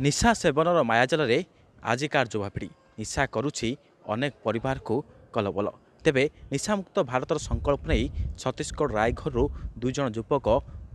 ନିଶା ସେବନର ମାୟାଜାଲରେ ଆଜିକାର ଯୁବପିଢ଼ି ନିଶା କରୁଛି ଅନେକ ପରିବାରକୁ କଲବଲ ତେବେ ନିଶାମୁକ୍ତ ଭାରତର ସଂକଳ୍ପ ନେଇ ଛତିଶଗଡ଼ ରାୟଘରରୁ ଦୁଇଜଣ ଯୁବକ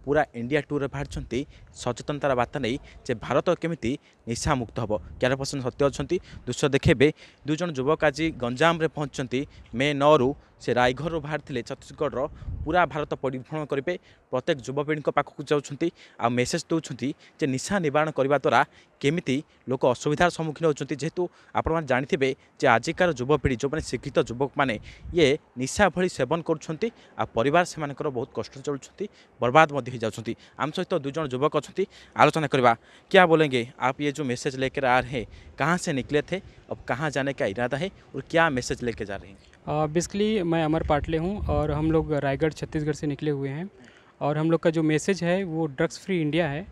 ପୁରା ଇଣ୍ଡିଆ ଟୁର୍ରେ ବାହାରିଛନ୍ତି ସଚେତନତାର ବାର୍ତ୍ତା ନେଇ ଯେ ଭାରତ କେମିତି ନିଶାମୁକ୍ତ ହେବ କ୍ୟାରେ ସତ୍ୟ ଅଛନ୍ତି ଦୃଶ୍ୟ ଦେଖେଇବେ ଦୁଇଜଣ ଯୁବକ ଆଜି ଗଞ୍ଜାମରେ ପହଞ୍ଚିଛନ୍ତି ମେ ନଅରୁ ସେ ରାୟଘରରୁ ବାହାରିଥିଲେ ଛତିଶଗଡ଼ର ପୁରା ଭାରତ ପରିଭ୍ରମଣ କରିବେ ପ୍ରତ୍ୟେକ ଯୁବପିଢ଼ିଙ୍କ ପାଖକୁ ଯାଉଛନ୍ତି ଆଉ ମେସେଜ୍ ଦେଉଛନ୍ତି ଯେ ନିଶା ନିବାରଣ କରିବା ଦ୍ୱାରା କେମିତି ଲୋକ ଅସୁବିଧାର ସମ୍ମୁଖୀନ ହେଉଛନ୍ତି ଯେହେତୁ ଆପଣମାନେ ଜାଣିଥିବେ ଯେ ଆଜିକାର ଯୁବପିଢ଼ି ଯେଉଁମାନେ ଶିକ୍ଷିତ ଯୁବକମାନେ ଇଏ ନିଶା ଭଳି ସେବନ କରୁଛନ୍ତି ଆଉ ପରିବାର ସେମାନଙ୍କର ବହୁତ କଷ୍ଟରେ ଚଳୁଛନ୍ତି ବର୍ବାଦ ମଧ୍ୟ ହୋଇଯାଉଛନ୍ତି ଆମ ସହିତ ଦୁଇ ଜଣ ଯୁବକ ଅଛନ୍ତି ଆଲୋଚନା କରିବା क्या बोलेंगे आप ये जो मैसेज लेकर आ रहे हैं कहाँ से निकले थे अब कहाँ जाने का इरादा है और क्या मैसेज लेके जा रहे हैं बेसिकली मैं अमर पाटले हूँ और हम लोग रायगढ़ छत्तीसगढ़ से निकले हुए हैं और हम लोग का जो मैसेज है वो ड्रग्स फ्री इंडिया है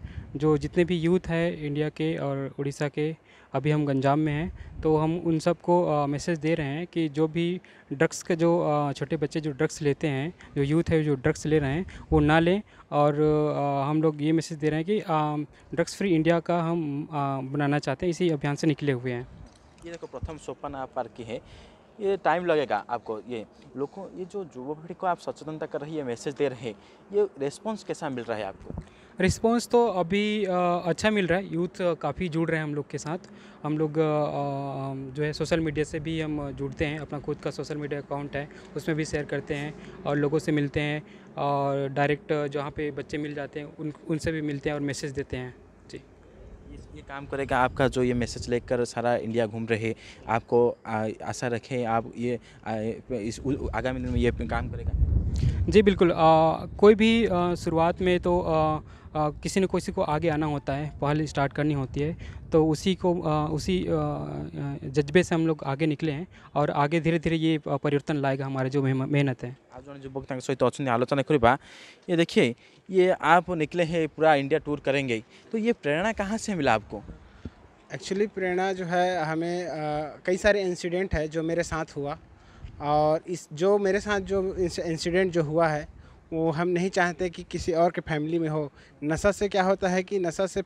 जो जितने भी यूथ है इंडिया के और उड़ीसा के अभी हम गंजाम में हैं तो हम उन सबको मैसेज दे रहे हैं कि जो भी ड्रग्स के जो छोटे बच्चे जो ड्रग्स लेते हैं जो यूथ है जो ड्रग्स ले रहे हैं वो ना लें और आ, हम लोग ये मैसेज दे रहे हैं कि ड्रग्स फ्री इंडिया का हम आ, बनाना चाहते हैं इसी अभियान से निकले हुए हैं ये देखो प्रथम सोपन आप पार्क की है ये टाइम लगेगा आपको ये लोगों ये जो युवा पीढ़ी को आप सचेतनता कर रही है मैसेज दे रहे हैं ये रिस्पॉन्स कैसा मिल रहा है आपको रिस्पॉन्स तो अभी अच्छा मिल रहा है यूथ काफ़ी जुड़ रहे हैं हम लोग के साथ हम लोग जो है सोशल मीडिया से भी हम जुड़ते हैं अपना खुद का सोशल मीडिया अकाउंट है उसमें भी शेयर करते हैं और लोगों से मिलते हैं और डायरेक्ट जहाँ पे बच्चे मिल जाते हैं उन उनसे भी मिलते हैं और मैसेज देते हैं ये काम करेगा आपका जो ये मैसेज लेकर सारा इंडिया घूम रहे आपको आशा रखें आप ये इस आगामी दिन में ये काम करेगा जी बिल्कुल आ, कोई भी शुरुआत में तो आ, आ, किसी न किसी को आगे आना होता है पहल स्टार्ट करनी होती है तो उसी को आ, उसी जज्बे से हम लोग आगे निकले हैं और आगे धीरे धीरे ये परिवर्तन लाएगा हमारे जो मेहनत है आप जो युवक सहित अच्छा आलोचना करवा ये देखिए ये आप निकले हैं पूरा इंडिया टूर करेंगे तो ये प्रेरणा कहाँ से मिला आपको एक्चुअली प्रेरणा जो है हमें आ, कई सारे इंसिडेंट है जो मेरे साथ हुआ और इस जो मेरे साथ जो इंसिडेंट जो हुआ है वो हम नहीं चाहते कि किसी और के फैमिली में हो नशा से क्या होता है कि नशा से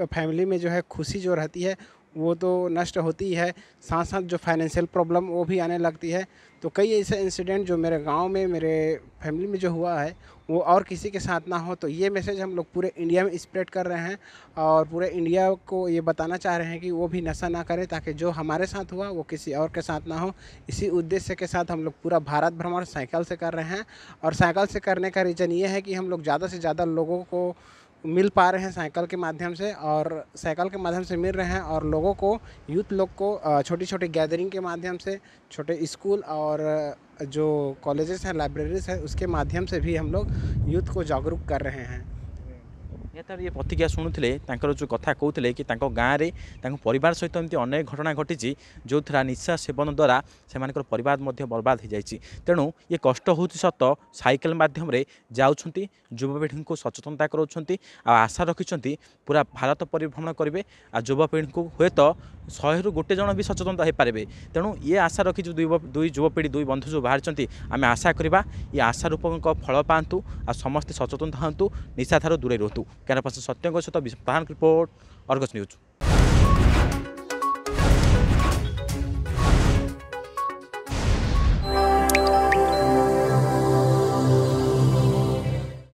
फैमिली में जो है खुशी जो रहती है वो तो नष्ट होती है साथ साथ जो फाइनेंशियल प्रॉब्लम वो भी आने लगती है तो कई ऐसे इंसिडेंट जो मेरे गांव में मेरे फैमिली में जो हुआ है वो और किसी के साथ ना हो तो ये मैसेज हम लोग पूरे इंडिया में स्प्रेड कर रहे हैं और पूरे इंडिया को ये बताना चाह रहे हैं कि वो भी नशा ना करें ताकि जो हमारे साथ हुआ वो किसी और के साथ ना हो इसी उद्देश्य के साथ हम लोग पूरा भारत भ्रमण साइकिल से कर रहे हैं और साइकिल से करने का रीज़न ये है कि हम लोग ज़्यादा से ज़्यादा लोगों को मिल पा रहे हैं साइकिल के माध्यम से और साइकिल के माध्यम से मिल रहे हैं और लोगों को यूथ लोग को छोटी छोटी गैदरिंग के माध्यम से छोटे स्कूल और जो कॉलेजेस हैं लाइब्रेरीज हैं उसके माध्यम से भी हम लोग यूथ को जागरूक कर रहे हैं ନିହାତି ଇଏ ପ୍ରତିକ୍ରିୟା ଶୁଣୁଥିଲେ ତାଙ୍କର ଯେଉଁ କଥା କହୁଥିଲେ କି ତାଙ୍କ ଗାଁରେ ତାଙ୍କ ପରିବାର ସହିତ ଏମିତି ଅନେକ ଘଟଣା ଘଟିଛି ଯେଉଁଥିରେ ନିଶା ସେବନ ଦ୍ୱାରା ସେମାନଙ୍କର ପରିବାର ମଧ୍ୟ ବର୍ବାଦ ହୋଇଯାଇଛି ତେଣୁ ଇଏ କଷ୍ଟ ହେଉଛି ସତ ସାଇକେଲ ମାଧ୍ୟମରେ ଯାଉଛନ୍ତି ଯୁବପିଢ଼ିଙ୍କୁ ସଚେତନତା କରାଉଛନ୍ତି ଆଉ ଆଶା ରଖିଛନ୍ତି ପୁରା ଭାରତ ପରିଭ୍ରମଣ କରିବେ ଆଉ ଯୁବପିଢ଼ିଙ୍କୁ ହୁଏତ ଶହେରୁ ଗୋଟେ ଜଣ ବି ସଚେତନତା ହୋଇପାରିବେ ତେଣୁ ଇଏ ଆଶା ରଖିଛୁ ଦୁଇ ଯୁବପିଢ଼ି ଦୁଇ ବନ୍ଧୁ ଯେଉଁ ବାହାରିଛନ୍ତି ଆମେ ଆଶା କରିବା ଇଏ ଆଶାରୂପଙ୍କ ଫଳ ପାଆନ୍ତୁ ଆଉ ସମସ୍ତେ ସଚେତନ ହୁଅନ୍ତୁ ନିଶାଠାରୁ ଦୂରେଇ ରୁହନ୍ତୁ कॅमेरा पर्सन सत्यको त विश्व रिपोर्ट अर्गस न्युज